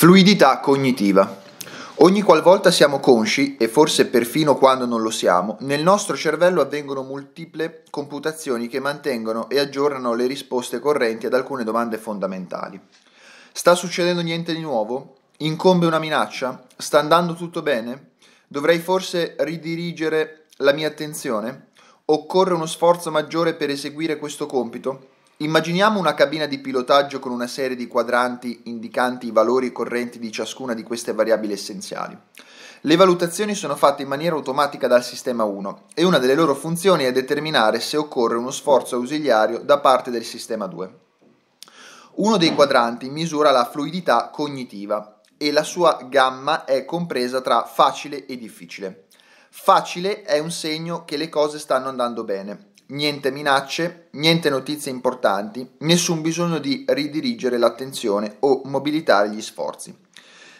Fluidità cognitiva. Ogni qualvolta siamo consci, e forse perfino quando non lo siamo, nel nostro cervello avvengono multiple computazioni che mantengono e aggiornano le risposte correnti ad alcune domande fondamentali. Sta succedendo niente di nuovo? Incombe una minaccia? Sta andando tutto bene? Dovrei forse ridirigere la mia attenzione? Occorre uno sforzo maggiore per eseguire questo compito? Immaginiamo una cabina di pilotaggio con una serie di quadranti indicanti i valori correnti di ciascuna di queste variabili essenziali. Le valutazioni sono fatte in maniera automatica dal sistema 1 e una delle loro funzioni è determinare se occorre uno sforzo ausiliario da parte del sistema 2. Uno dei quadranti misura la fluidità cognitiva e la sua gamma è compresa tra facile e difficile. Facile è un segno che le cose stanno andando bene, niente minacce, niente notizie importanti, nessun bisogno di ridirigere l'attenzione o mobilitare gli sforzi.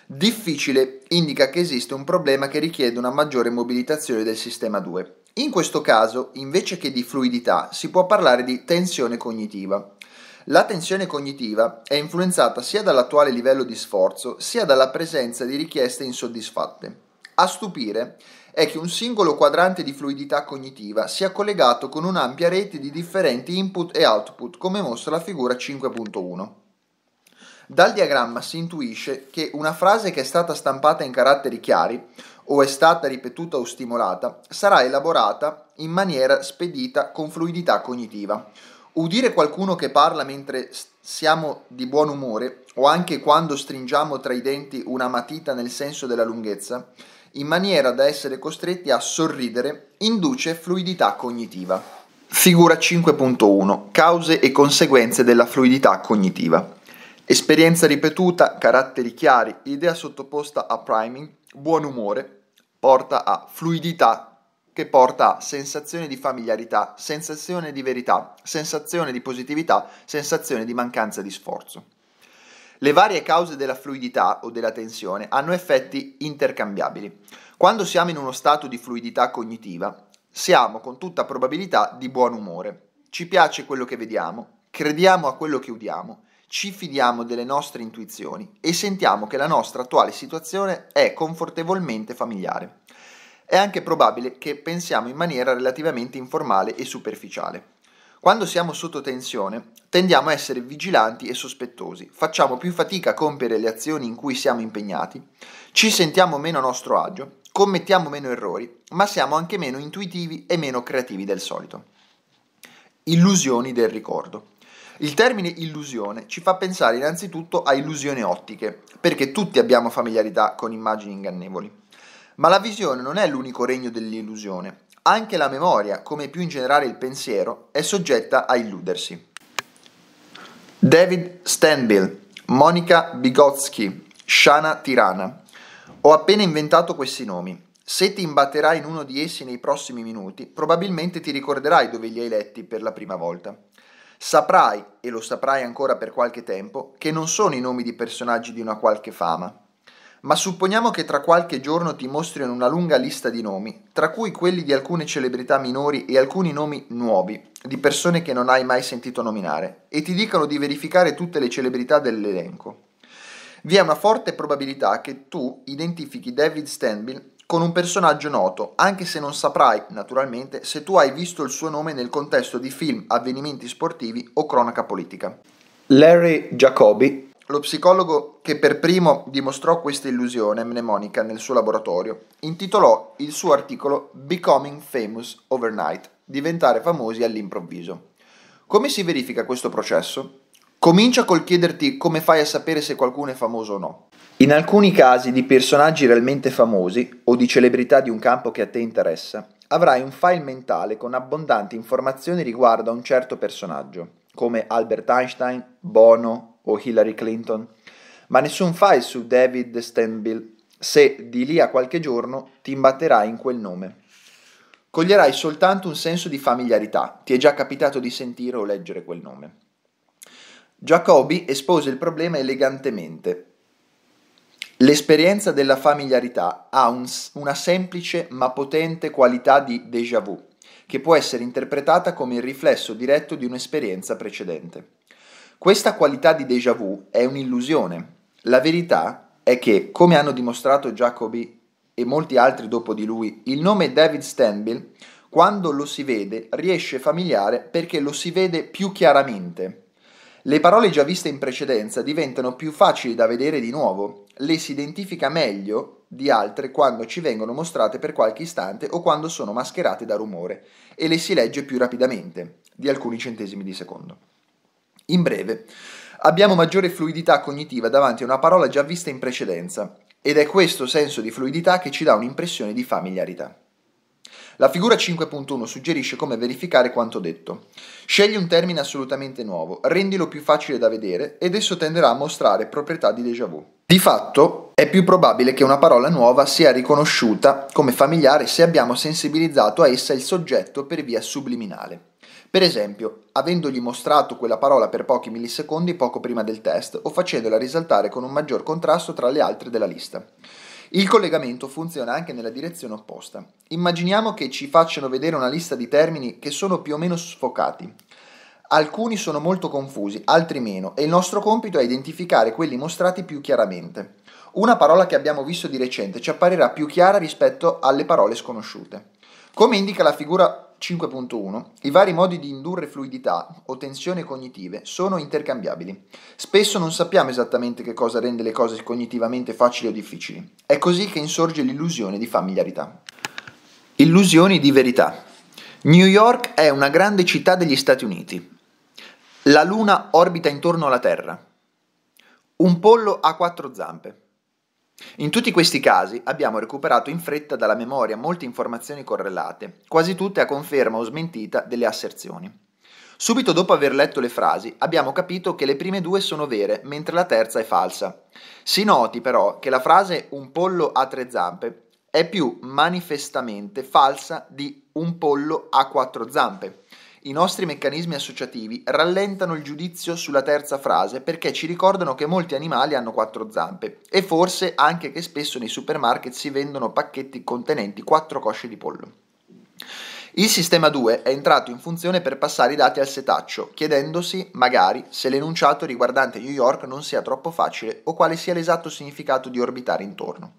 Difficile indica che esiste un problema che richiede una maggiore mobilitazione del sistema 2. In questo caso, invece che di fluidità, si può parlare di tensione cognitiva. La tensione cognitiva è influenzata sia dall'attuale livello di sforzo, sia dalla presenza di richieste insoddisfatte. A stupire è che un singolo quadrante di fluidità cognitiva sia collegato con un'ampia rete di differenti input e output, come mostra la figura 5.1. Dal diagramma si intuisce che una frase che è stata stampata in caratteri chiari o è stata ripetuta o stimolata sarà elaborata in maniera spedita con fluidità cognitiva. Udire qualcuno che parla mentre siamo di buon umore o anche quando stringiamo tra i denti una matita nel senso della lunghezza in maniera da essere costretti a sorridere, induce fluidità cognitiva. Figura 5.1. Cause e conseguenze della fluidità cognitiva. Esperienza ripetuta, caratteri chiari, idea sottoposta a priming, buon umore, porta a fluidità che porta a sensazione di familiarità, sensazione di verità, sensazione di positività, sensazione di mancanza di sforzo. Le varie cause della fluidità o della tensione hanno effetti intercambiabili. Quando siamo in uno stato di fluidità cognitiva, siamo con tutta probabilità di buon umore. Ci piace quello che vediamo, crediamo a quello che udiamo, ci fidiamo delle nostre intuizioni e sentiamo che la nostra attuale situazione è confortevolmente familiare. È anche probabile che pensiamo in maniera relativamente informale e superficiale. Quando siamo sotto tensione, tendiamo a essere vigilanti e sospettosi, facciamo più fatica a compiere le azioni in cui siamo impegnati, ci sentiamo meno a nostro agio, commettiamo meno errori, ma siamo anche meno intuitivi e meno creativi del solito. Illusioni del ricordo. Il termine illusione ci fa pensare innanzitutto a illusioni ottiche, perché tutti abbiamo familiarità con immagini ingannevoli. Ma la visione non è l'unico regno dell'illusione, anche la memoria, come più in generale il pensiero, è soggetta a illudersi. David Stanbill, Monica Vygotsky, Shana Tirana. Ho appena inventato questi nomi. Se ti imbatterai in uno di essi nei prossimi minuti, probabilmente ti ricorderai dove li hai letti per la prima volta. Saprai, e lo saprai ancora per qualche tempo, che non sono i nomi di personaggi di una qualche fama ma supponiamo che tra qualche giorno ti mostrino una lunga lista di nomi, tra cui quelli di alcune celebrità minori e alcuni nomi nuovi, di persone che non hai mai sentito nominare, e ti dicano di verificare tutte le celebrità dell'elenco. Vi è una forte probabilità che tu identifichi David Stanbill con un personaggio noto, anche se non saprai, naturalmente, se tu hai visto il suo nome nel contesto di film, avvenimenti sportivi o cronaca politica. Larry Jacobi lo psicologo che per primo dimostrò questa illusione mnemonica nel suo laboratorio intitolò il suo articolo Becoming Famous Overnight, diventare famosi all'improvviso. Come si verifica questo processo? Comincia col chiederti come fai a sapere se qualcuno è famoso o no. In alcuni casi di personaggi realmente famosi o di celebrità di un campo che a te interessa, avrai un file mentale con abbondanti informazioni riguardo a un certo personaggio, come Albert Einstein, Bono, o Hillary Clinton, ma nessun file su David Stanbill se di lì a qualche giorno ti imbatterai in quel nome. Coglierai soltanto un senso di familiarità, ti è già capitato di sentire o leggere quel nome. Jacobi espose il problema elegantemente. L'esperienza della familiarità ha un, una semplice ma potente qualità di déjà vu, che può essere interpretata come il riflesso diretto di un'esperienza precedente. Questa qualità di déjà vu è un'illusione. La verità è che, come hanno dimostrato Jacoby e molti altri dopo di lui, il nome David Stanbill, quando lo si vede, riesce familiare perché lo si vede più chiaramente. Le parole già viste in precedenza diventano più facili da vedere di nuovo, le si identifica meglio di altre quando ci vengono mostrate per qualche istante o quando sono mascherate da rumore e le si legge più rapidamente, di alcuni centesimi di secondo. In breve, abbiamo maggiore fluidità cognitiva davanti a una parola già vista in precedenza ed è questo senso di fluidità che ci dà un'impressione di familiarità. La figura 5.1 suggerisce come verificare quanto detto. Scegli un termine assolutamente nuovo, rendilo più facile da vedere ed esso tenderà a mostrare proprietà di déjà vu. Di fatto è più probabile che una parola nuova sia riconosciuta come familiare se abbiamo sensibilizzato a essa il soggetto per via subliminale. Per esempio, avendogli mostrato quella parola per pochi millisecondi poco prima del test o facendola risaltare con un maggior contrasto tra le altre della lista. Il collegamento funziona anche nella direzione opposta. Immaginiamo che ci facciano vedere una lista di termini che sono più o meno sfocati. Alcuni sono molto confusi, altri meno, e il nostro compito è identificare quelli mostrati più chiaramente. Una parola che abbiamo visto di recente ci apparirà più chiara rispetto alle parole sconosciute. Come indica la figura 5.1 i vari modi di indurre fluidità o tensione cognitive sono intercambiabili. Spesso non sappiamo esattamente che cosa rende le cose cognitivamente facili o difficili. È così che insorge l'illusione di familiarità. Illusioni di verità. New York è una grande città degli Stati Uniti. La Luna orbita intorno alla Terra. Un pollo ha quattro zampe. In tutti questi casi abbiamo recuperato in fretta dalla memoria molte informazioni correlate, quasi tutte a conferma o smentita delle asserzioni. Subito dopo aver letto le frasi abbiamo capito che le prime due sono vere, mentre la terza è falsa. Si noti però che la frase un pollo ha tre zampe è più manifestamente falsa di un pollo ha quattro zampe, i nostri meccanismi associativi rallentano il giudizio sulla terza frase perché ci ricordano che molti animali hanno quattro zampe e forse anche che spesso nei supermarket si vendono pacchetti contenenti quattro cosce di pollo. Il sistema 2 è entrato in funzione per passare i dati al setaccio, chiedendosi, magari, se l'enunciato riguardante New York non sia troppo facile o quale sia l'esatto significato di orbitare intorno.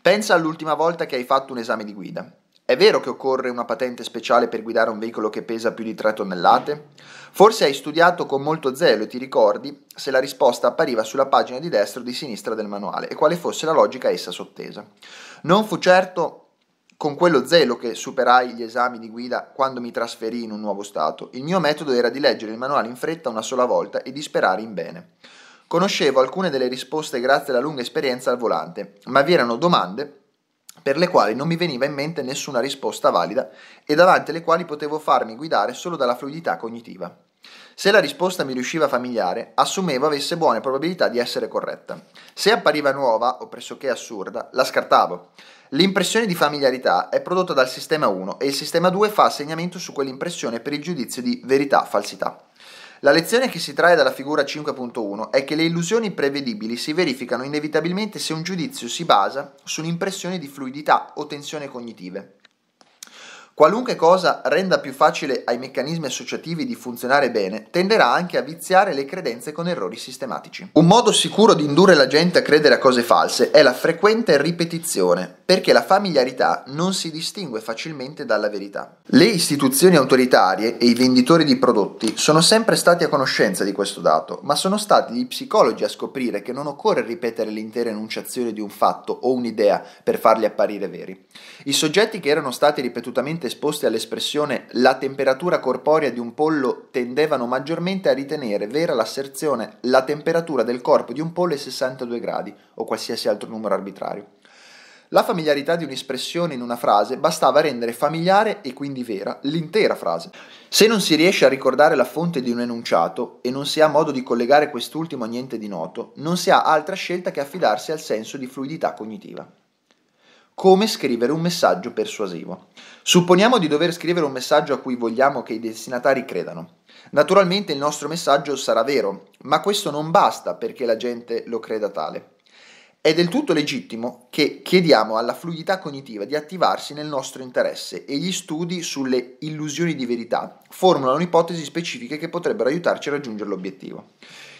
Pensa all'ultima volta che hai fatto un esame di guida. È vero che occorre una patente speciale per guidare un veicolo che pesa più di 3 tonnellate? Forse hai studiato con molto zelo e ti ricordi se la risposta appariva sulla pagina di destra o di sinistra del manuale e quale fosse la logica essa sottesa. Non fu certo con quello zelo che superai gli esami di guida quando mi trasferii in un nuovo stato. Il mio metodo era di leggere il manuale in fretta una sola volta e di sperare in bene. Conoscevo alcune delle risposte grazie alla lunga esperienza al volante, ma vi erano domande per le quali non mi veniva in mente nessuna risposta valida e davanti alle quali potevo farmi guidare solo dalla fluidità cognitiva. Se la risposta mi riusciva familiare, assumevo avesse buone probabilità di essere corretta. Se appariva nuova o pressoché assurda, la scartavo. L'impressione di familiarità è prodotta dal sistema 1 e il sistema 2 fa assegnamento su quell'impressione per il giudizio di verità-falsità. La lezione che si trae dalla figura 5.1 è che le illusioni prevedibili si verificano inevitabilmente se un giudizio si basa su un'impressione di fluidità o tensione cognitive. Qualunque cosa renda più facile ai meccanismi associativi di funzionare bene, tenderà anche a viziare le credenze con errori sistematici. Un modo sicuro di indurre la gente a credere a cose false è la frequente ripetizione, perché la familiarità non si distingue facilmente dalla verità. Le istituzioni autoritarie e i venditori di prodotti sono sempre stati a conoscenza di questo dato, ma sono stati gli psicologi a scoprire che non occorre ripetere l'intera enunciazione di un fatto o un'idea per farli apparire veri. I soggetti che erano stati ripetutamente esposti all'espressione la temperatura corporea di un pollo tendevano maggiormente a ritenere vera l'asserzione la temperatura del corpo di un pollo è 62 gradi o qualsiasi altro numero arbitrario. La familiarità di un'espressione in una frase bastava a rendere familiare e quindi vera l'intera frase. Se non si riesce a ricordare la fonte di un enunciato e non si ha modo di collegare quest'ultimo a niente di noto, non si ha altra scelta che affidarsi al senso di fluidità cognitiva. Come scrivere un messaggio persuasivo? Supponiamo di dover scrivere un messaggio a cui vogliamo che i destinatari credano. Naturalmente il nostro messaggio sarà vero, ma questo non basta perché la gente lo creda tale. È del tutto legittimo che chiediamo alla fluidità cognitiva di attivarsi nel nostro interesse e gli studi sulle illusioni di verità formulano ipotesi specifiche che potrebbero aiutarci a raggiungere l'obiettivo.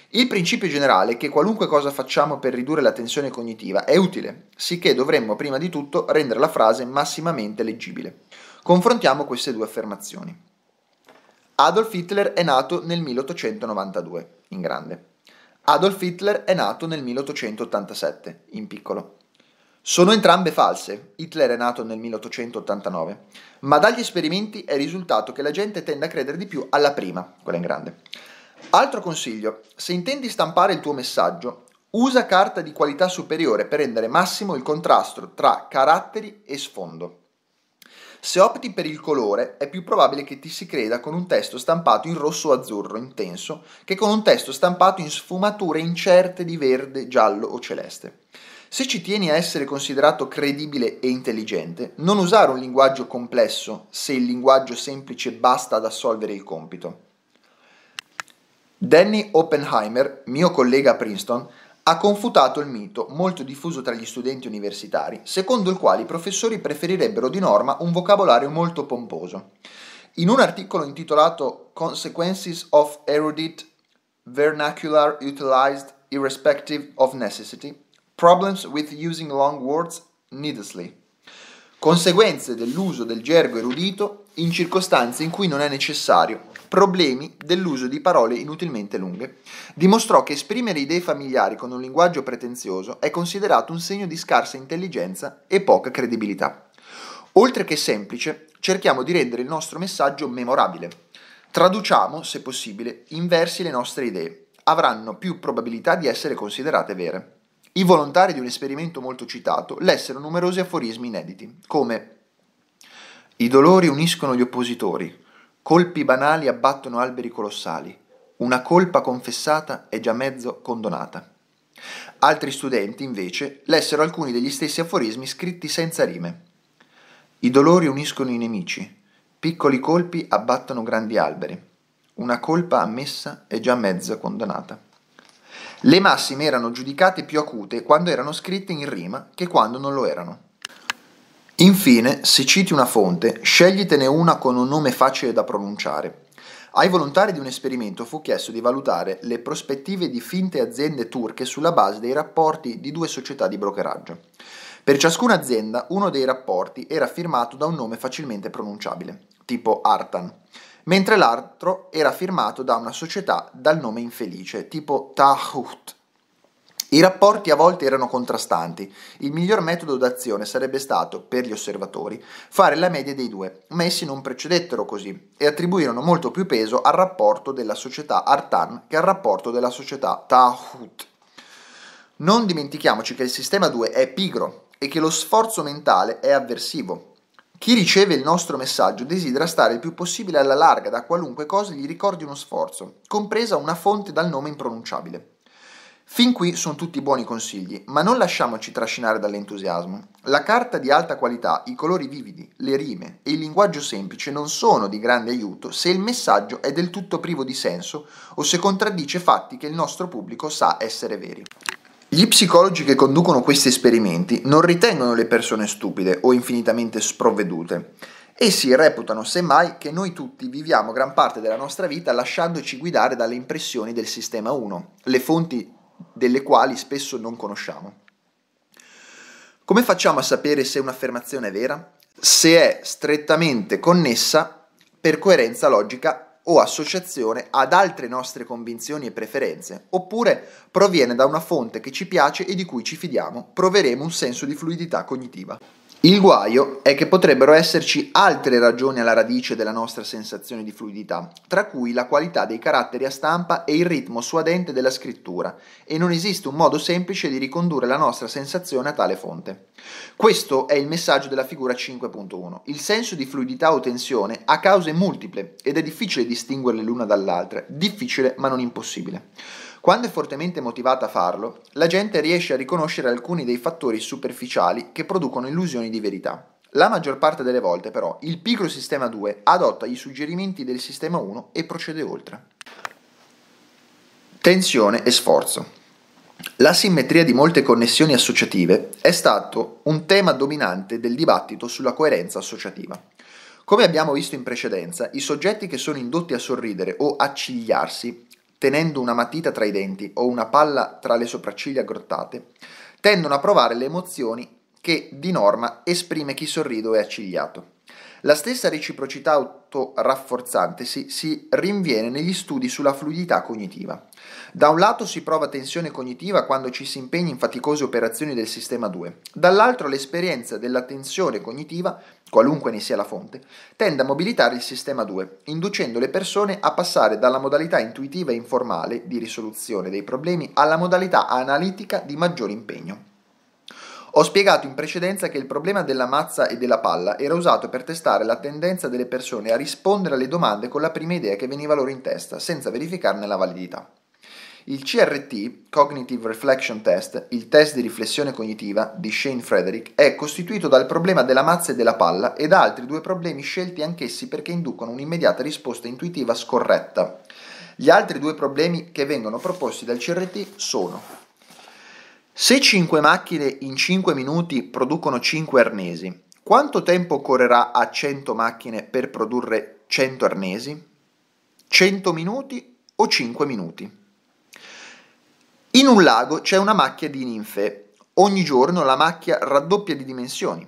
Il principio generale è che qualunque cosa facciamo per ridurre la tensione cognitiva è utile, sicché dovremmo prima di tutto rendere la frase massimamente leggibile. Confrontiamo queste due affermazioni. Adolf Hitler è nato nel 1892, in grande. Adolf Hitler è nato nel 1887, in piccolo. Sono entrambe false, Hitler è nato nel 1889, ma dagli esperimenti è risultato che la gente tende a credere di più alla prima, quella in grande. Altro consiglio, se intendi stampare il tuo messaggio, usa carta di qualità superiore per rendere massimo il contrasto tra caratteri e sfondo. Se opti per il colore, è più probabile che ti si creda con un testo stampato in rosso o azzurro intenso che con un testo stampato in sfumature incerte di verde, giallo o celeste. Se ci tieni a essere considerato credibile e intelligente, non usare un linguaggio complesso se il linguaggio semplice basta ad assolvere il compito. Danny Oppenheimer, mio collega a Princeton, ha confutato il mito, molto diffuso tra gli studenti universitari, secondo il quale i professori preferirebbero di norma un vocabolario molto pomposo. In un articolo intitolato Consequences of Erudite Vernacular Utilized Irrespective of Necessity, Problems with Using Long Words Needlessly. Conseguenze dell'uso del gergo erudito in circostanze in cui non è necessario problemi dell'uso di parole inutilmente lunghe. Dimostrò che esprimere idee familiari con un linguaggio pretenzioso è considerato un segno di scarsa intelligenza e poca credibilità. Oltre che semplice, cerchiamo di rendere il nostro messaggio memorabile. Traduciamo, se possibile, in versi le nostre idee. Avranno più probabilità di essere considerate vere. I volontari di un esperimento molto citato lessero numerosi aforismi inediti, come i dolori uniscono gli oppositori, Colpi banali abbattono alberi colossali. Una colpa confessata è già mezzo condonata. Altri studenti, invece, lessero alcuni degli stessi aforismi scritti senza rime. I dolori uniscono i nemici, piccoli colpi abbattono grandi alberi. Una colpa ammessa è già mezzo condonata. Le massime erano giudicate più acute quando erano scritte in rima che quando non lo erano. Infine, se citi una fonte, sceglitene una con un nome facile da pronunciare. Ai volontari di un esperimento fu chiesto di valutare le prospettive di finte aziende turche sulla base dei rapporti di due società di brokeraggio. Per ciascuna azienda uno dei rapporti era firmato da un nome facilmente pronunciabile, tipo Artan, mentre l'altro era firmato da una società dal nome infelice, tipo Tahut. I rapporti a volte erano contrastanti. Il miglior metodo d'azione sarebbe stato, per gli osservatori, fare la media dei due, ma essi non precedettero così e attribuirono molto più peso al rapporto della società Artan che al rapporto della società Tahut. Non dimentichiamoci che il sistema 2 è pigro e che lo sforzo mentale è avversivo. Chi riceve il nostro messaggio desidera stare il più possibile alla larga da qualunque cosa gli ricordi uno sforzo, compresa una fonte dal nome impronunciabile. Fin qui sono tutti buoni consigli, ma non lasciamoci trascinare dall'entusiasmo. La carta di alta qualità, i colori vividi, le rime e il linguaggio semplice non sono di grande aiuto se il messaggio è del tutto privo di senso o se contraddice fatti che il nostro pubblico sa essere veri. Gli psicologi che conducono questi esperimenti non ritengono le persone stupide o infinitamente sprovvedute. Essi reputano semmai che noi tutti viviamo gran parte della nostra vita lasciandoci guidare dalle impressioni del sistema 1, le fonti delle quali spesso non conosciamo. Come facciamo a sapere se un'affermazione è vera? Se è strettamente connessa per coerenza logica o associazione ad altre nostre convinzioni e preferenze, oppure proviene da una fonte che ci piace e di cui ci fidiamo, proveremo un senso di fluidità cognitiva. Il guaio è che potrebbero esserci altre ragioni alla radice della nostra sensazione di fluidità, tra cui la qualità dei caratteri a stampa e il ritmo suadente della scrittura, e non esiste un modo semplice di ricondurre la nostra sensazione a tale fonte. Questo è il messaggio della figura 5.1. Il senso di fluidità o tensione ha cause multiple ed è difficile distinguerle l'una dall'altra, difficile ma non impossibile. Quando è fortemente motivata a farlo, la gente riesce a riconoscere alcuni dei fattori superficiali che producono illusioni di verità. La maggior parte delle volte, però, il piccolo sistema 2 adotta i suggerimenti del sistema 1 e procede oltre. Tensione e sforzo. La simmetria di molte connessioni associative è stato un tema dominante del dibattito sulla coerenza associativa. Come abbiamo visto in precedenza, i soggetti che sono indotti a sorridere o accigliarsi tenendo una matita tra i denti o una palla tra le sopracciglia aggrottate, tendono a provare le emozioni che di norma esprime chi sorrido è accigliato. La stessa reciprocità autorafforzantesi si rinviene negli studi sulla fluidità cognitiva. Da un lato si prova tensione cognitiva quando ci si impegna in faticose operazioni del sistema 2, dall'altro l'esperienza della tensione cognitiva, qualunque ne sia la fonte, tende a mobilitare il sistema 2, inducendo le persone a passare dalla modalità intuitiva e informale di risoluzione dei problemi alla modalità analitica di maggior impegno. Ho spiegato in precedenza che il problema della mazza e della palla era usato per testare la tendenza delle persone a rispondere alle domande con la prima idea che veniva loro in testa, senza verificarne la validità. Il CRT, Cognitive Reflection Test, il test di riflessione cognitiva di Shane Frederick, è costituito dal problema della mazza e della palla e da altri due problemi scelti anch'essi perché inducono un'immediata risposta intuitiva scorretta. Gli altri due problemi che vengono proposti dal CRT sono se 5 macchine in 5 minuti producono 5 arnesi, quanto tempo occorrerà a 100 macchine per produrre 100 arnesi? 100 minuti o 5 minuti? In un lago c'è una macchia di ninfe. Ogni giorno la macchia raddoppia di dimensioni.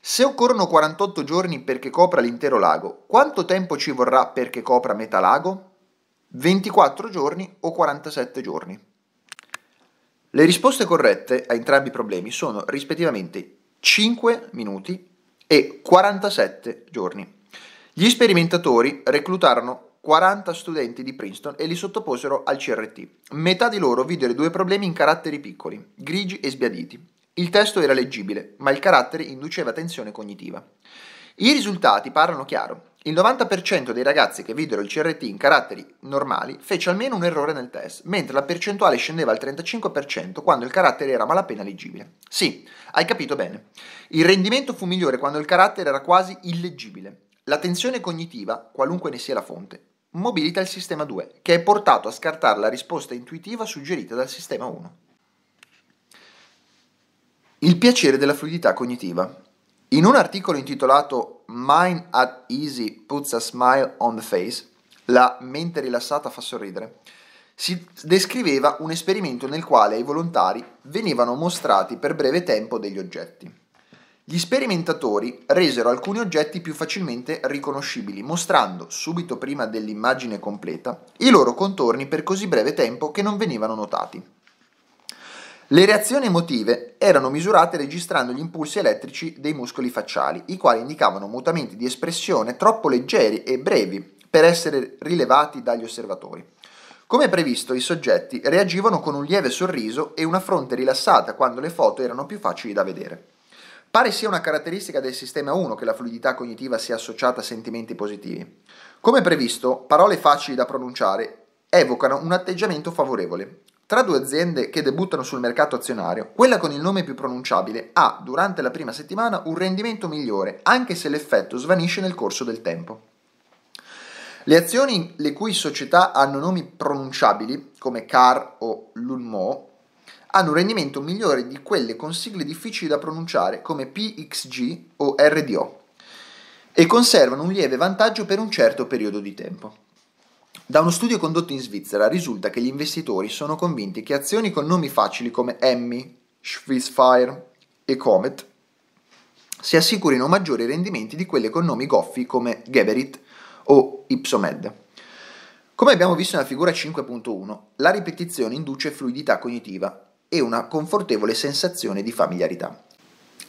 Se occorrono 48 giorni perché copra l'intero lago, quanto tempo ci vorrà perché copra metà lago? 24 giorni o 47 giorni? Le risposte corrette a entrambi i problemi sono rispettivamente 5 minuti e 47 giorni. Gli sperimentatori reclutarono 40 studenti di Princeton e li sottoposero al CRT. Metà di loro videro i due problemi in caratteri piccoli, grigi e sbiaditi. Il testo era leggibile, ma il carattere induceva tensione cognitiva. I risultati parlano chiaro. Il 90% dei ragazzi che videro il CRT in caratteri normali fece almeno un errore nel test, mentre la percentuale scendeva al 35% quando il carattere era malapena leggibile. Sì, hai capito bene. Il rendimento fu migliore quando il carattere era quasi illeggibile. La tensione cognitiva, qualunque ne sia la fonte, mobilita il sistema 2, che è portato a scartare la risposta intuitiva suggerita dal sistema 1. Il piacere della fluidità cognitiva. In un articolo intitolato Mine at easy puts a smile on the face, la mente rilassata fa sorridere, si descriveva un esperimento nel quale ai volontari venivano mostrati per breve tempo degli oggetti. Gli sperimentatori resero alcuni oggetti più facilmente riconoscibili, mostrando, subito prima dell'immagine completa, i loro contorni per così breve tempo che non venivano notati. Le reazioni emotive erano misurate registrando gli impulsi elettrici dei muscoli facciali, i quali indicavano mutamenti di espressione troppo leggeri e brevi per essere rilevati dagli osservatori. Come previsto, i soggetti reagivano con un lieve sorriso e una fronte rilassata quando le foto erano più facili da vedere. Pare sia una caratteristica del sistema 1 che la fluidità cognitiva sia associata a sentimenti positivi. Come previsto, parole facili da pronunciare evocano un atteggiamento favorevole, tra due aziende che debuttano sul mercato azionario, quella con il nome più pronunciabile ha, durante la prima settimana, un rendimento migliore, anche se l'effetto svanisce nel corso del tempo. Le azioni le cui società hanno nomi pronunciabili, come CAR o LUNMO, hanno un rendimento migliore di quelle con sigle difficili da pronunciare, come PXG o RDO, e conservano un lieve vantaggio per un certo periodo di tempo. Da uno studio condotto in Svizzera risulta che gli investitori sono convinti che azioni con nomi facili come Emmy, Swissfire e Comet si assicurino maggiori rendimenti di quelle con nomi goffi come Geberit o Ipsomed. Come abbiamo visto nella figura 5.1, la ripetizione induce fluidità cognitiva e una confortevole sensazione di familiarità.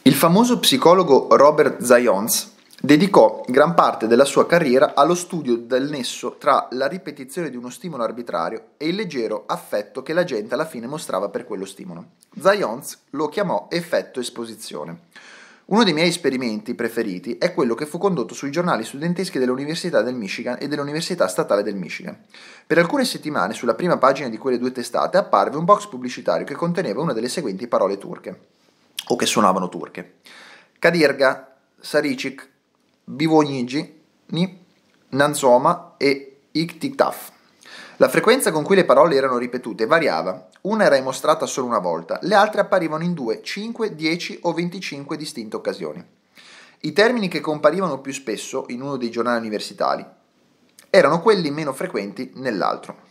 Il famoso psicologo Robert Zions Dedicò gran parte della sua carriera allo studio del nesso tra la ripetizione di uno stimolo arbitrario e il leggero affetto che la gente alla fine mostrava per quello stimolo. Zions lo chiamò effetto esposizione. Uno dei miei esperimenti preferiti è quello che fu condotto sui giornali studenteschi dell'Università del Michigan e dell'Università Statale del Michigan. Per alcune settimane sulla prima pagina di quelle due testate apparve un box pubblicitario che conteneva una delle seguenti parole turche, o che suonavano turche. Kadirga, Saricic, Ni, Nanzoma e Iktitaf. La frequenza con cui le parole erano ripetute variava, una era mostrata solo una volta, le altre apparivano in 2, 5, 10 o 25 distinte occasioni. I termini che comparivano più spesso in uno dei giornali universitari erano quelli meno frequenti nell'altro.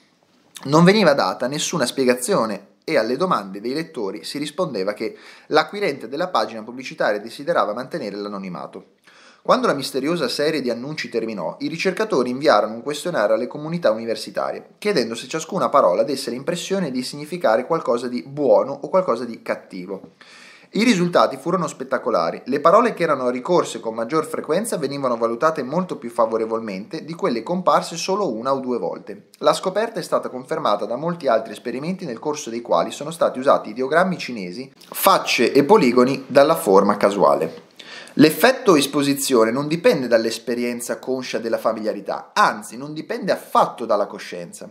Non veniva data nessuna spiegazione e alle domande dei lettori si rispondeva che l'acquirente della pagina pubblicitaria desiderava mantenere l'anonimato. Quando la misteriosa serie di annunci terminò, i ricercatori inviarono un questionario alle comunità universitarie, chiedendo se ciascuna parola desse l'impressione di significare qualcosa di buono o qualcosa di cattivo. I risultati furono spettacolari, le parole che erano ricorse con maggior frequenza venivano valutate molto più favorevolmente di quelle comparse solo una o due volte. La scoperta è stata confermata da molti altri esperimenti nel corso dei quali sono stati usati ideogrammi cinesi, facce e poligoni dalla forma casuale. L'effetto esposizione non dipende dall'esperienza conscia della familiarità, anzi non dipende affatto dalla coscienza.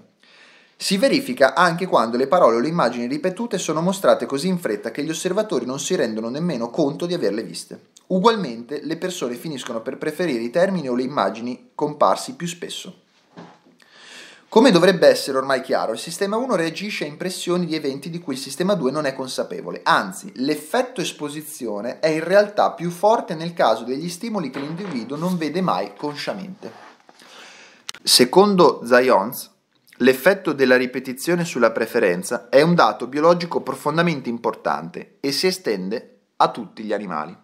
Si verifica anche quando le parole o le immagini ripetute sono mostrate così in fretta che gli osservatori non si rendono nemmeno conto di averle viste. Ugualmente le persone finiscono per preferire i termini o le immagini comparsi più spesso. Come dovrebbe essere ormai chiaro, il sistema 1 reagisce a impressioni di eventi di cui il sistema 2 non è consapevole, anzi l'effetto esposizione è in realtà più forte nel caso degli stimoli che l'individuo non vede mai consciamente. Secondo Zions, l'effetto della ripetizione sulla preferenza è un dato biologico profondamente importante e si estende a tutti gli animali.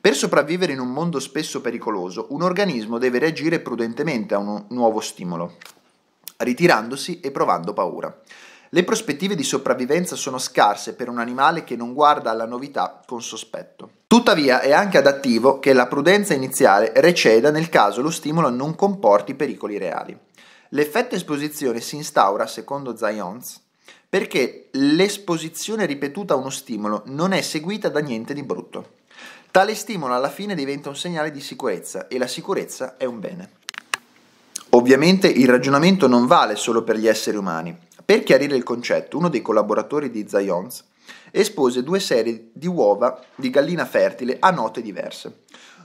Per sopravvivere in un mondo spesso pericoloso, un organismo deve reagire prudentemente a un nuovo stimolo ritirandosi e provando paura. Le prospettive di sopravvivenza sono scarse per un animale che non guarda alla novità con sospetto. Tuttavia è anche adattivo che la prudenza iniziale receda nel caso lo stimolo non comporti pericoli reali. L'effetto esposizione si instaura, secondo Zions, perché l'esposizione ripetuta a uno stimolo non è seguita da niente di brutto. Tale stimolo alla fine diventa un segnale di sicurezza e la sicurezza è un bene. Ovviamente il ragionamento non vale solo per gli esseri umani. Per chiarire il concetto, uno dei collaboratori di Zions espose due serie di uova di gallina fertile a note diverse.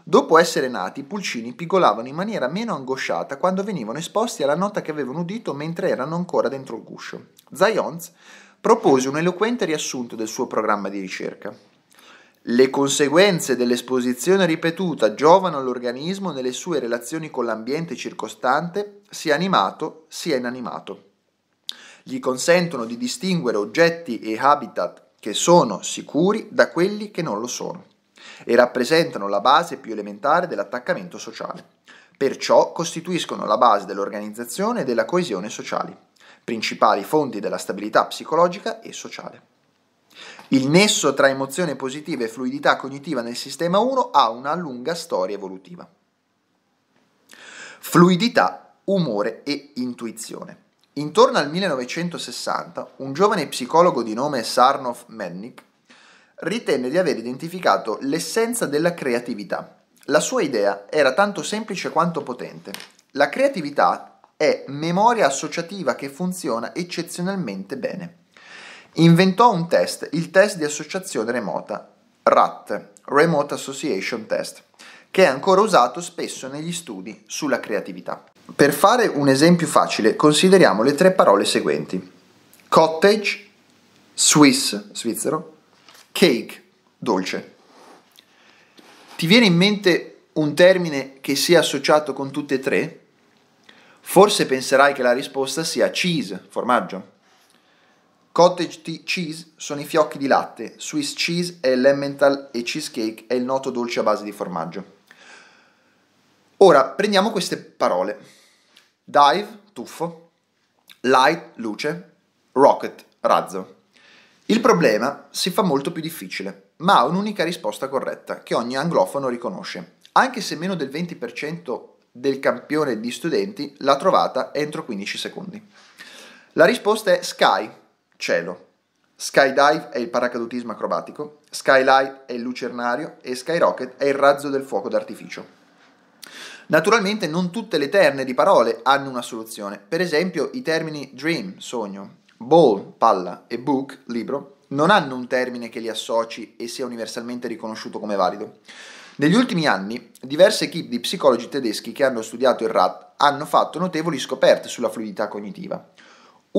Dopo essere nati, i pulcini pigolavano in maniera meno angosciata quando venivano esposti alla nota che avevano udito mentre erano ancora dentro il guscio. Zions propose un eloquente riassunto del suo programma di ricerca. Le conseguenze dell'esposizione ripetuta giovano all'organismo nelle sue relazioni con l'ambiente circostante, sia animato sia inanimato. Gli consentono di distinguere oggetti e habitat che sono sicuri da quelli che non lo sono e rappresentano la base più elementare dell'attaccamento sociale. Perciò costituiscono la base dell'organizzazione e della coesione sociali, principali fonti della stabilità psicologica e sociale. Il nesso tra emozione positiva e fluidità cognitiva nel sistema 1 ha una lunga storia evolutiva. Fluidità, umore e intuizione. Intorno al 1960, un giovane psicologo di nome Sarnoff Mennick ritenne di aver identificato l'essenza della creatività. La sua idea era tanto semplice quanto potente. La creatività è memoria associativa che funziona eccezionalmente bene inventò un test, il test di associazione remota, RAT, Remote Association Test, che è ancora usato spesso negli studi sulla creatività. Per fare un esempio facile, consideriamo le tre parole seguenti. Cottage, Swiss, svizzero, cake, dolce. Ti viene in mente un termine che sia associato con tutte e tre? Forse penserai che la risposta sia cheese, formaggio. Cottage cheese sono i fiocchi di latte, Swiss cheese è l'emmental e cheesecake è il noto dolce a base di formaggio. Ora prendiamo queste parole. Dive, tuffo, light, luce, rocket, razzo. Il problema si fa molto più difficile, ma ha un'unica risposta corretta che ogni anglofono riconosce. Anche se meno del 20% del campione di studenti l'ha trovata entro 15 secondi. La risposta è Sky, cielo. Skydive è il paracadutismo acrobatico, Skylight è il lucernario e Skyrocket è il razzo del fuoco d'artificio. Naturalmente non tutte le terne di parole hanno una soluzione, per esempio i termini dream, sogno, ball, palla e book, libro, non hanno un termine che li associ e sia universalmente riconosciuto come valido. Negli ultimi anni, diverse equip di psicologi tedeschi che hanno studiato il RAT hanno fatto notevoli scoperte sulla fluidità cognitiva.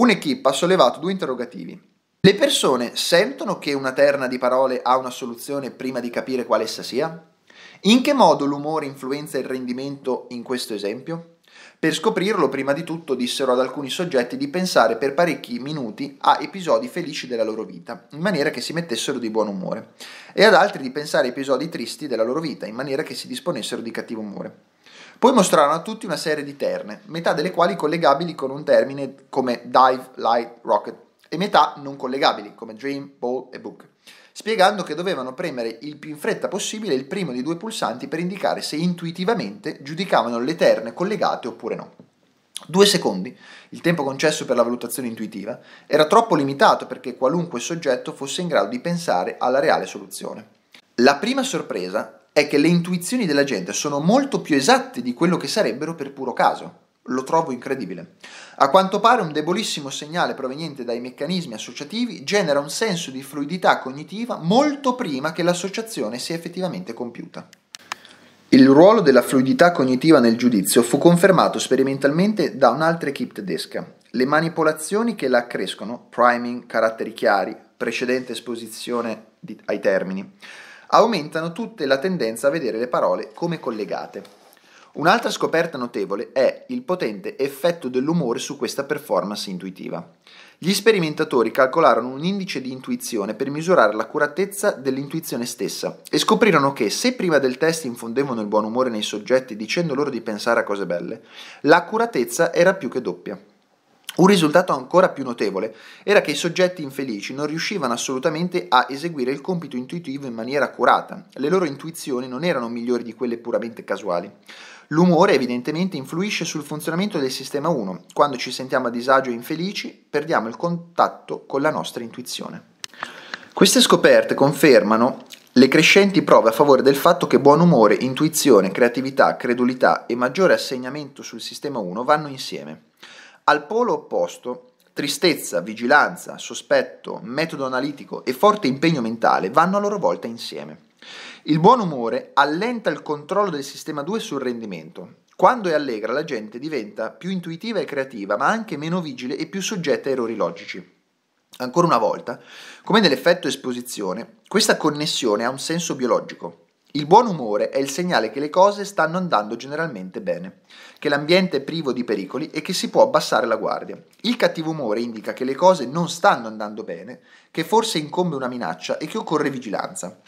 Un'equipe ha sollevato due interrogativi. Le persone sentono che una terna di parole ha una soluzione prima di capire quale essa sia? In che modo l'umore influenza il rendimento in questo esempio? Per scoprirlo, prima di tutto dissero ad alcuni soggetti di pensare per parecchi minuti a episodi felici della loro vita, in maniera che si mettessero di buon umore, e ad altri di pensare a episodi tristi della loro vita, in maniera che si disponessero di cattivo umore. Poi mostrarono a tutti una serie di terne, metà delle quali collegabili con un termine come dive, light, rocket e metà non collegabili come dream, ball e book, spiegando che dovevano premere il più in fretta possibile il primo dei due pulsanti per indicare se intuitivamente giudicavano le terne collegate oppure no. Due secondi, il tempo concesso per la valutazione intuitiva, era troppo limitato perché qualunque soggetto fosse in grado di pensare alla reale soluzione. La prima sorpresa è che le intuizioni della gente sono molto più esatte di quello che sarebbero per puro caso. Lo trovo incredibile. A quanto pare un debolissimo segnale proveniente dai meccanismi associativi genera un senso di fluidità cognitiva molto prima che l'associazione sia effettivamente compiuta. Il ruolo della fluidità cognitiva nel giudizio fu confermato sperimentalmente da un'altra equip tedesca. Le manipolazioni che la accrescono, priming, caratteri chiari, precedente esposizione ai termini, aumentano tutte la tendenza a vedere le parole come collegate. Un'altra scoperta notevole è il potente effetto dell'umore su questa performance intuitiva. Gli sperimentatori calcolarono un indice di intuizione per misurare l'accuratezza dell'intuizione stessa e scoprirono che se prima del test infondevano il buon umore nei soggetti dicendo loro di pensare a cose belle, l'accuratezza era più che doppia. Un risultato ancora più notevole era che i soggetti infelici non riuscivano assolutamente a eseguire il compito intuitivo in maniera accurata, le loro intuizioni non erano migliori di quelle puramente casuali. L'umore evidentemente influisce sul funzionamento del sistema 1, quando ci sentiamo a disagio e infelici perdiamo il contatto con la nostra intuizione. Queste scoperte confermano le crescenti prove a favore del fatto che buon umore, intuizione, creatività, credulità e maggiore assegnamento sul sistema 1 vanno insieme. Al polo opposto, tristezza, vigilanza, sospetto, metodo analitico e forte impegno mentale vanno a loro volta insieme. Il buon umore allenta il controllo del sistema 2 sul rendimento. Quando è allegra la gente diventa più intuitiva e creativa, ma anche meno vigile e più soggetta a errori logici. Ancora una volta, come nell'effetto esposizione, questa connessione ha un senso biologico. Il buon umore è il segnale che le cose stanno andando generalmente bene, che l'ambiente è privo di pericoli e che si può abbassare la guardia. Il cattivo umore indica che le cose non stanno andando bene, che forse incombe una minaccia e che occorre vigilanza.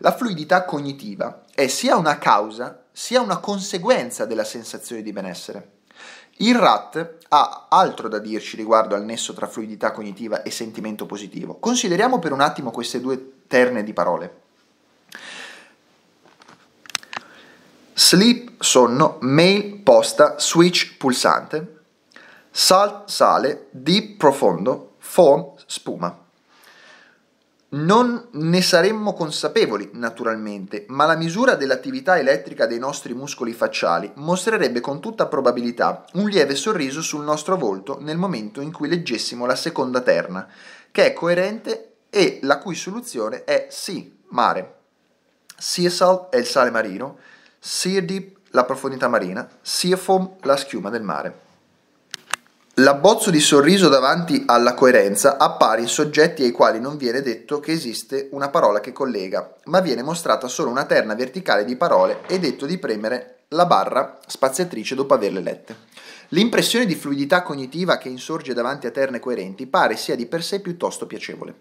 La fluidità cognitiva è sia una causa sia una conseguenza della sensazione di benessere. Il RAT ha altro da dirci riguardo al nesso tra fluidità cognitiva e sentimento positivo. Consideriamo per un attimo queste due terne di parole. sleep, sonno, mail, posta, switch, pulsante, salt, sale, deep, profondo, foam, spuma. Non ne saremmo consapevoli, naturalmente, ma la misura dell'attività elettrica dei nostri muscoli facciali mostrerebbe con tutta probabilità un lieve sorriso sul nostro volto nel momento in cui leggessimo la seconda terna, che è coerente e la cui soluzione è sì, mare. Sea salt è il sale marino, Sea Deep la profondità marina, Sea Foam la schiuma del mare. L'abbozzo di sorriso davanti alla coerenza appare in soggetti ai quali non viene detto che esiste una parola che collega, ma viene mostrata solo una terna verticale di parole e detto di premere la barra spaziatrice dopo averle lette. L'impressione di fluidità cognitiva che insorge davanti a terne coerenti pare sia di per sé piuttosto piacevole.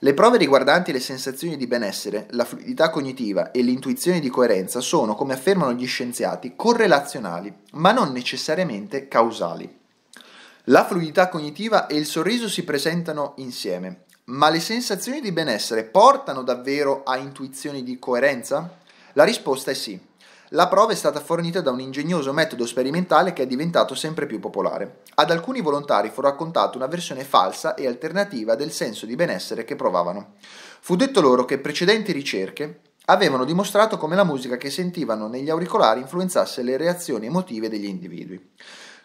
Le prove riguardanti le sensazioni di benessere, la fluidità cognitiva e l'intuizione di coerenza sono, come affermano gli scienziati, correlazionali, ma non necessariamente causali. La fluidità cognitiva e il sorriso si presentano insieme, ma le sensazioni di benessere portano davvero a intuizioni di coerenza? La risposta è sì. La prova è stata fornita da un ingegnoso metodo sperimentale che è diventato sempre più popolare. Ad alcuni volontari fu raccontata una versione falsa e alternativa del senso di benessere che provavano. Fu detto loro che precedenti ricerche avevano dimostrato come la musica che sentivano negli auricolari influenzasse le reazioni emotive degli individui.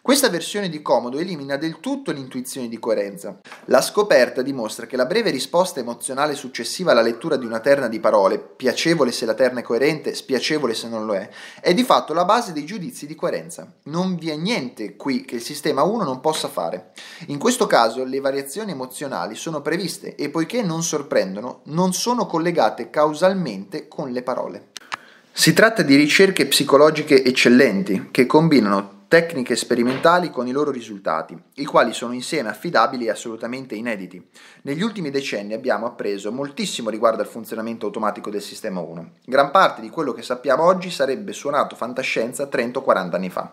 Questa versione di Comodo elimina del tutto l'intuizione di coerenza. La scoperta dimostra che la breve risposta emozionale successiva alla lettura di una terna di parole, piacevole se la terna è coerente, spiacevole se non lo è, è di fatto la base dei giudizi di coerenza. Non vi è niente qui che il sistema 1 non possa fare. In questo caso le variazioni emozionali sono previste e poiché non sorprendono, non sono collegate causalmente con le parole. Si tratta di ricerche psicologiche eccellenti che combinano tecniche sperimentali con i loro risultati, i quali sono insieme affidabili e assolutamente inediti. Negli ultimi decenni abbiamo appreso moltissimo riguardo al funzionamento automatico del sistema 1. Gran parte di quello che sappiamo oggi sarebbe suonato fantascienza 30 o 40 anni fa.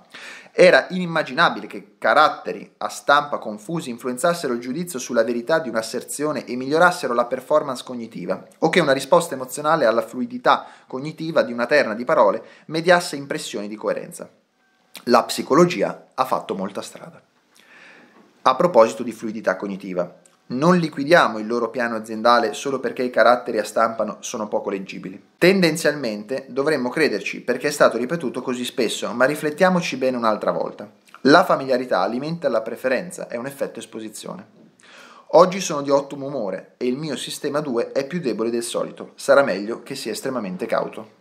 Era inimmaginabile che caratteri a stampa confusi influenzassero il giudizio sulla verità di un'asserzione e migliorassero la performance cognitiva, o che una risposta emozionale alla fluidità cognitiva di una terna di parole mediasse impressioni di coerenza la psicologia ha fatto molta strada. A proposito di fluidità cognitiva, non liquidiamo il loro piano aziendale solo perché i caratteri a stampa sono poco leggibili. Tendenzialmente dovremmo crederci perché è stato ripetuto così spesso, ma riflettiamoci bene un'altra volta. La familiarità alimenta la preferenza, è un effetto esposizione. Oggi sono di ottimo umore e il mio sistema 2 è più debole del solito, sarà meglio che sia estremamente cauto.